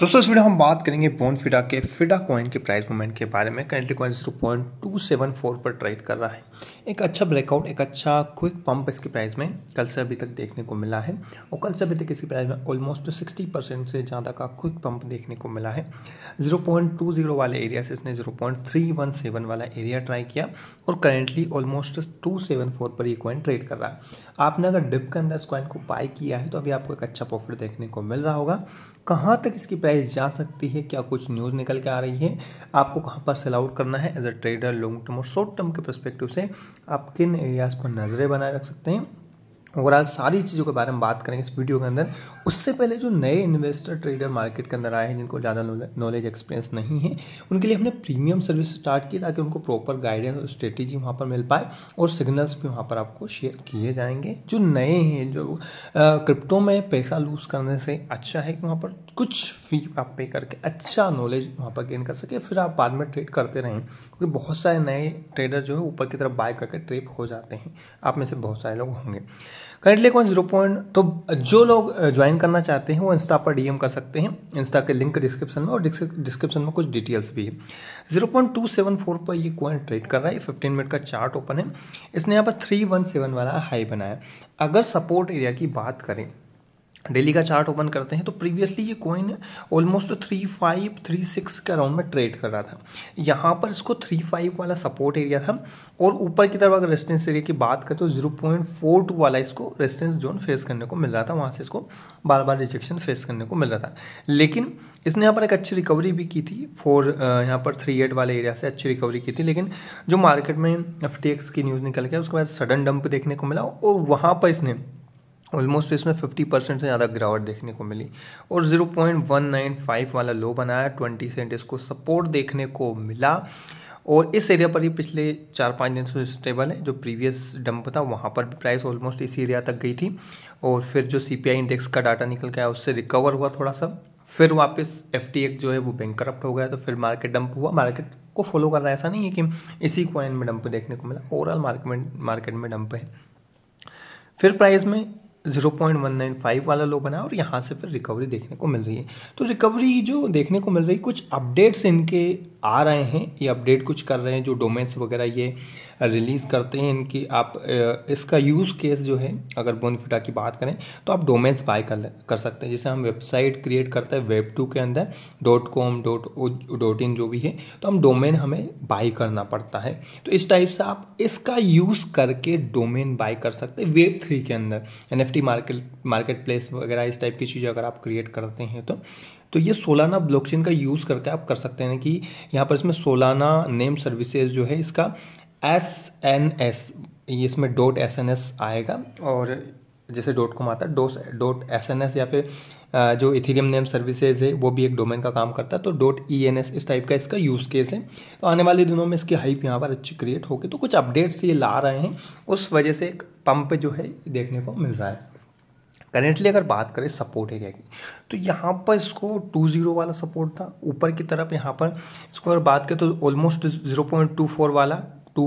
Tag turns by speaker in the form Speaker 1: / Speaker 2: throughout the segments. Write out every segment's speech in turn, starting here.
Speaker 1: दोस्तों इस वीडियो हम बात करेंगे बोन फिडा के फिडा कॉइन के प्राइस मूवमेंट के बारे में currently coin zero point two seven four पर ट्रेड कर रहा है एक अच्छा ब्रेकआउट एक अच्छा क्विक पंप इसके प्राइस में कल से अभी तक देखने को मिला है और कल से अभी तक इसके प्राइस में ऑलमोस्ट सिक्सटी परसेंट से ज़्यादा का क्विक पंप देखने को मिला है जीरो पॉइंट टू जीरो वाले एरिया से इसने zero point three one seven वाला एरिया ट्राई किया और currently almost two seven four पर ये कॉइन ट्रेड कर रहा है आपने अगर डिप के अंदर इस कॉइन को बाई किया है तो अभी आपको एक अच्छा प्रॉफिट देखने को मिल रहा होगा कहाँ तक इसकी प्राइस जा सकती है क्या कुछ न्यूज़ निकल के आ रही है आपको कहाँ पर सेल आउट करना है as a trader long term और शॉर्ट टर्म के परस्पेक्टिव से आप किन एरियाज़ पर नज़रें बनाए रख सकते हैं ओवरऑल सारी चीज़ों के बारे में बात करेंगे इस वीडियो के अंदर उससे पहले जो नए इन्वेस्टर ट्रेडर मार्केट के अंदर आए हैं जिनको ज़्यादा नॉलेज एक्सपीरियंस नहीं है उनके लिए हमने प्रीमियम सर्विस स्टार्ट की ताकि उनको प्रॉपर गाइडेंस और स्ट्रेटेजी वहाँ पर मिल पाए और सिग्नल्स भी वहाँ पर आपको शेयर किए जाएंगे जो नए हैं जो क्रिप्टो में पैसा लूज करने से अच्छा है कि वहाँ पर कुछ फी आप पे करके अच्छा नॉलेज वहाँ पर गेन कर सके फिर आप बाद में ट्रेड करते रहें क्योंकि बहुत सारे नए ट्रेडर जो है ऊपर की तरफ बाय करके ट्रेप हो जाते हैं आप में से बहुत सारे लोग होंगे करेंटली कौन जीरो पॉइंट तो जो लोग ज्वाइन करना चाहते हैं वो इंस्टा पर डीएम कर सकते हैं इंस्टा के लिंक डिस्क्रिप्शन में और डिस्क्रिप्शन में कुछ डिटेल्स भी है zero point two seven four पर ये कॉइन ट्रेड कर रहा है फिफ्टीन मिनट का चार्ट ओपन है इसने यहाँ पर थ्री वन सेवन वाला हाई बनाया अगर सपोर्ट एरिया की बात करें डेली का चार्ट ओपन करते हैं तो प्रीवियसली ये coin almost three five three six के अराउंड में ट्रेड कर रहा था यहाँ पर इसको थ्री फाइव वाला सपोर्ट एरिया था और ऊपर की तरफ अगर रेजिस्टेंस एरिया की बात करें तो जीरो पॉइंट फोर टू वाला इसको रेजिस्टेंस जोन फेस करने को मिल रहा था वहाँ से इसको बार बार रिजेक्शन फेस करने को मिल रहा था लेकिन इसने यहाँ पर एक अच्छी रिकवरी भी की थी फोर यहाँ पर थ्री एट वाले एरिया से अच्छी रिकवरी की थी लेकिन जो मार्केट में एफ की न्यूज़ निकल गया उसके बाद सडन डंप देखने को मिला और वहाँ पर इसने ऑलमोस्ट इसमें 50 परसेंट से ज़्यादा गिरावट देखने को मिली और 0.195 वाला लो बनाया 20 सेंट इसको सपोर्ट देखने को मिला और इस एरिया पर ही पिछले चार पाँच दिन से स्टेबल है जो प्रीवियस डंप था वहाँ पर भी प्राइस ऑलमोस्ट इसी एरिया तक गई थी और फिर जो सी इंडेक्स का डाटा निकल के आया उससे रिकवर हुआ थोड़ा सा फिर वापस एफ जो है वो बैंक हो गया तो फिर मार्केट डंप हुआ मार्केट को फॉलो कर रहा है ऐसा नहीं है कि इसी कॉइन में डंप देखने को मिला ओवरऑल मार्केट में मार्केट में डंप है फिर प्राइस में zero point one nine five low लो बना और यहाँ से फिर रिकवरी देखने को मिल रही है तो रिकवरी जो देखने को मिल रही है कुछ अपडेट्स इनके आ रहे हैं ये अपडेट कुछ कर रहे हैं जो डोमेन्स वगैरह ये रिलीज़ करते हैं इनकी आप इसका यूज़ केस जो है अगर बोनफिटा की बात करें तो आप डोमेन्स बाय कर कर सकते हैं जैसे हम वेबसाइट क्रिएट करते हैं वेब टू के अंदर dot com dot dot in जो भी है तो हम डोमेन हमें बाई करना पड़ता है तो इस टाइप से आप इसका यूज़ करके डोमेन बाय कर सकते हैं वेब थ्री के अंदर N NFT market marketplace वगैरह इस टाइप की चीज़ें अगर आप क्रिएट करते हैं तो तो ये सोलाना ब्लॉकचेन का यूज़ करके आप कर सकते हैं कि यहाँ पर इसमें सोलाना नेम सर्विसेज जो है इसका एस एन एस ये इसमें डॉट एस एन एस आएगा और जैसे डॉट कॉम आता है डोस डॉट एस एन एस या फिर जो इथेरियम नेम सर्विसेज है वो भी एक डोमेन का काम करता है तो डॉट ई एन एस इस टाइप का इसका यूज़ केस है तो आने वाले दिनों में इसकी हाइप यहाँ पर अच्छी क्रिएट होगी तो कुछ अपडेट्स ये ला रहे हैं उस वजह से एक पंप जो है देखने को मिल रहा है करेंटली अगर बात करें सपोर्ट एरिया की तो यहाँ पर इसको टू जीरो वाला सपोर्ट था ऊपर की तरफ यहाँ पर इसको अगर बात करें तो almost zero point two four वाला टू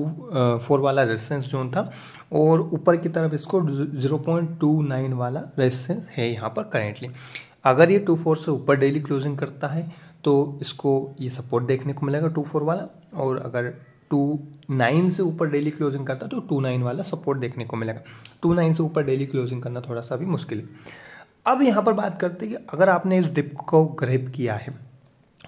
Speaker 1: फोर वाला रेजिस्टेंस जोन था और ऊपर की तरफ इसको जीरो पॉइंट टू नाइन वाला रेजिस्टेंस है यहाँ पर करेंटली अगर ये टू फोर से ऊपर डेली क्लोजिंग करता है तो इसको ये सपोर्ट देखने को मिलेगा टू फोर वाला और अगर टू नाइन से ऊपर डेली क्लोजिंग करता है तो टू नाइन वाला सपोर्ट देखने को मिलेगा टू नाइन से ऊपर डेली क्लोजिंग करना थोड़ा सा भी मुश्किल है अब यहाँ पर बात करते हैं कि अगर आपने इस डिप को ग्रेप किया है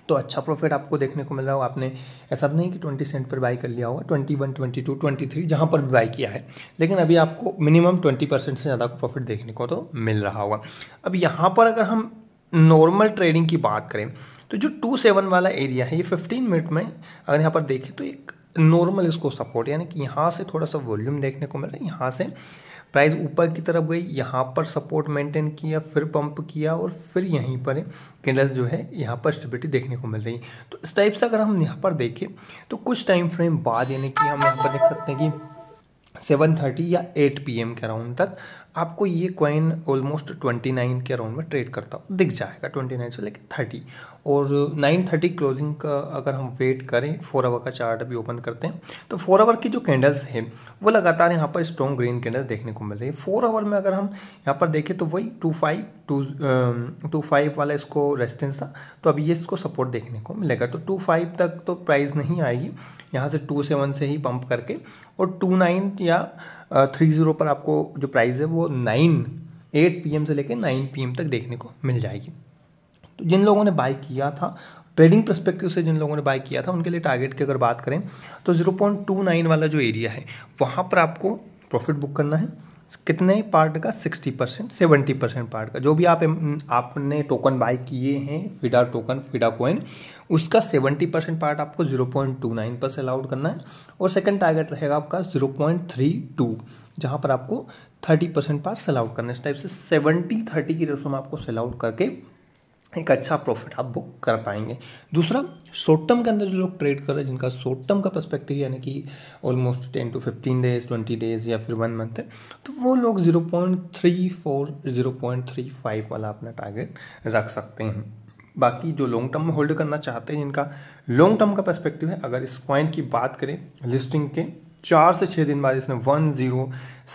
Speaker 1: तो अच्छा प्रॉफिट आपको देखने को मिल रहा हो आपने ऐसा नहीं कि ट्वेंटी सेंट पर बाई कर लिया होगा twenty one twenty two twenty three जहाँ पर भी बाई किया है लेकिन अभी आपको मिनिमम ट्वेंटी परसेंट से ज़्यादा प्रॉफिट देखने को तो मिल रहा होगा अब यहाँ पर अगर हम नॉर्मल ट्रेडिंग की बात करें तो जो टू सेवन वाला एरिया है ये फिफ्टीन मिनट में अगर यहाँ पर देखें तो एक नॉर्मल इसको सपोर्ट यानी कि यहाँ से थोड़ा सा वॉल्यूम देखने को मिल रहा है यहाँ से प्राइस ऊपर की तरफ गई यहाँ पर सपोर्ट मेंटेन किया फिर पंप किया और फिर यहीं पर कैंडल्स जो है यहाँ पर स्टेबिलिटी देखने को मिल रही तो इस टाइप से अगर हम यहाँ पर देखें तो कुछ टाइम फ्रेम बाद यानी कि हम यहाँ पर देख सकते हैं कि सेवन थर्टी या एट पी के अराउंड तक आपको ये कॉइन ऑलमोस्ट ट्वेंटी नाइन के अराउंड में ट्रेड करता हो दिख जाएगा ट्वेंटी नाइन से लेके थर्टी और नाइन थर्टी क्लोजिंग का अगर हम वेट करें फोर आवर का चार्ट अभी ओपन करते हैं तो फोर आवर की जो कैंडल्स हैं वो लगातार यहाँ पर स्ट्रॉन्ग ग्रीन कैंडल देखने को मिल रही है फोर आवर में अगर हम यहाँ पर देखें तो वही two five two two five वाला इसको रेस्टेंस था तो अभी ये इसको सपोर्ट देखने को मिलेगा तो टू फाइव तक तो प्राइस नहीं आएगी यहाँ से टू सेवन से ही पंप करके और टू नाइन या थ्री ज़ीरो पर आपको जो प्राइस है वो नाइन एट पी से लेकर नाइन पी तक देखने को मिल जाएगी तो जिन लोगों ने बाय किया था ट्रेडिंग परस्पेक्टिव से जिन लोगों ने बाय किया था उनके लिए टारगेट की अगर बात करें तो 0.29 वाला जो एरिया है वहाँ पर आपको प्रॉफिट बुक करना है कितने पार्ट का 60 परसेंट सेवेंटी परसेंट पार्ट का जो भी आप आपने टोकन बाय किए हैं फिडा टोकन फिडा कोइन उसका सेवेंटी परसेंट पार्ट आपको जीरो पॉइंट टू नाइन पर अलाउड करना है और सेकंड टारगेट रहेगा आपका जीरो पॉइंट थ्री टू जहाँ पर आपको thirty percent part sell out करना है इस टाइप से सेवेंटी थर्टी की रेशो में आपको सेल आउट करके एक अच्छा प्रॉफिट आप बुक कर पाएंगे दूसरा शॉर्ट टर्म के अंदर जो लोग ट्रेड कर रहे हैं जिनका शॉर्ट टर्म का पर्सपेक्टिव यानी कि almost ten to fifteen days twenty days या फिर वन मंथ है तो वो लोग zero point three four zero point three five वाला अपना टारगेट रख सकते हैं बाकी जो लॉन्ग टर्म में होल्ड करना चाहते हैं जिनका लॉन्ग टर्म का पर्सपेक्टिव है अगर इस क्वाइन की बात करें लिस्टिंग के चार से छः दिन बाद इसने वन ज़ीरो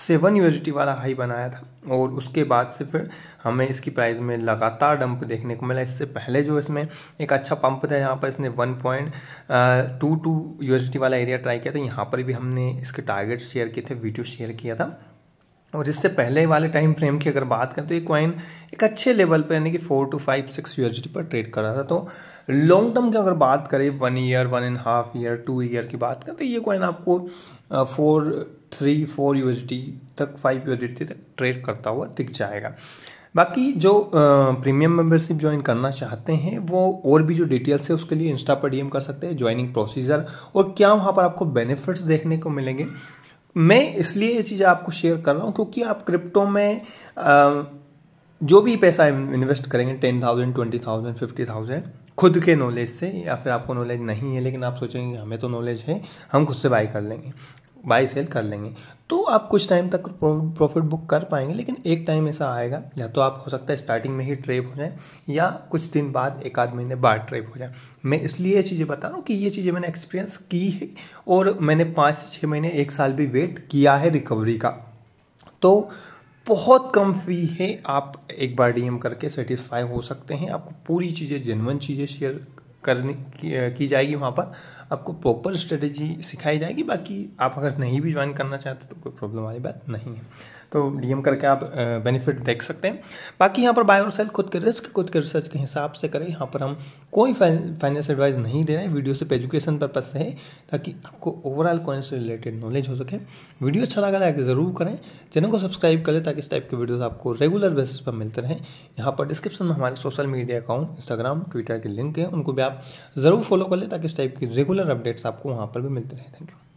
Speaker 1: सेवन यूएसडी वाला हाई बनाया था और उसके बाद से फिर हमें इसकी प्राइस में लगातार डंप देखने को मिला इससे पहले जो इसमें एक अच्छा पंप था यहाँ पर इसने one point two two USD वाला एरिया ट्राई किया था यहाँ पर भी हमने इसके टारगेट शेयर किए थे वीडियो शेयर किया था और इससे पहले वाले टाइम फ्रेम की अगर बात करें तो ये क्वाइन एक अच्छे लेवल पर यानी कि four two five six U पर ट्रेड कर रहा था तो लॉन्ग टर्म की अगर बात करें one year one and half year two year की बात करें तो ये क्वाइन आपको फोर थ्री फोर यू तक फाइव यू तक ट्रेड करता हुआ दिख जाएगा बाकी जो प्रीमियम मेंबरशिप ज्वाइन करना चाहते हैं वो और भी जो डिटेल्स है उसके लिए इंस्टा पर डीएम कर सकते हैं ज्वाइनिंग प्रोसीजर और क्या वहाँ पर आपको बेनिफिट्स देखने को मिलेंगे मैं इसलिए ये चीज़ आपको शेयर कर रहा हूँ क्योंकि आप क्रिप्टो में जो भी पैसा इन्वेस्ट करेंगे ten thousand twenty thousand fifty thousand खुद के नॉलेज से या फिर आपको नॉलेज नहीं है लेकिन आप सोचेंगे हमें तो नॉलेज है हम खुद से बाई कर लेंगे बाई सेल कर लेंगे तो आप कुछ टाइम तक प्रॉफिट बुक कर पाएंगे लेकिन एक टाइम ऐसा आएगा या तो आप हो सकता है स्टार्टिंग में ही ट्रेप हो जाए या कुछ दिन बाद एक आध महीने बाद ट्रेप हो जाए मैं इसलिए ये चीज़ें बता रहा हूँ कि ये चीज़ें मैंने एक्सपीरियंस की है और मैंने पाँच से छः महीने एक साल भी वेट किया है रिकवरी का तो बहुत कम फी है आप एक बार डीएम करके सेटिस्फाई हो सकते हैं आपको पूरी चीज़ें जेनवन चीज़ें शेयर करने की, की जाएगी वहाँ पर आपको प्रॉपर स्ट्रेटेजी सिखाई जाएगी बाकी आप अगर नहीं भी ज्वाइन करना चाहते तो कोई प्रॉब्लम वाली बात नहीं है तो डीएम करके आप बेनिफिट देख सकते हैं बाकी यहाँ पर बाय और सेल खुद के रिस्क खुद के रिसर्च के हिसाब से करें यहाँ पर हम कोई फाइनेंस एडवाइस नहीं दे रहे हैं वीडियो सिर्फ एजुकेशन पर्पज से है ताकि आपको ओवरऑल कौन से रिलेटेड नॉलेज हो सके वीडियो अच्छा लगा लाइक तो ज़रूर करें चैनल को सब्सक्राइब करें ताकि इस टाइप के वीडियोज आपको रेगुलर बेसिस पर मिलते रहें यहाँ पर डिस्क्रिप्शन में हमारे social media account Instagram Twitter के लिंक है उनको भी आप ज़रूर फॉलो कर लें ताकि इस टाइप की रेगुलर रेगुलर अपडेट्स आपको वहाँ पर भी मिलते रहे थैंक यू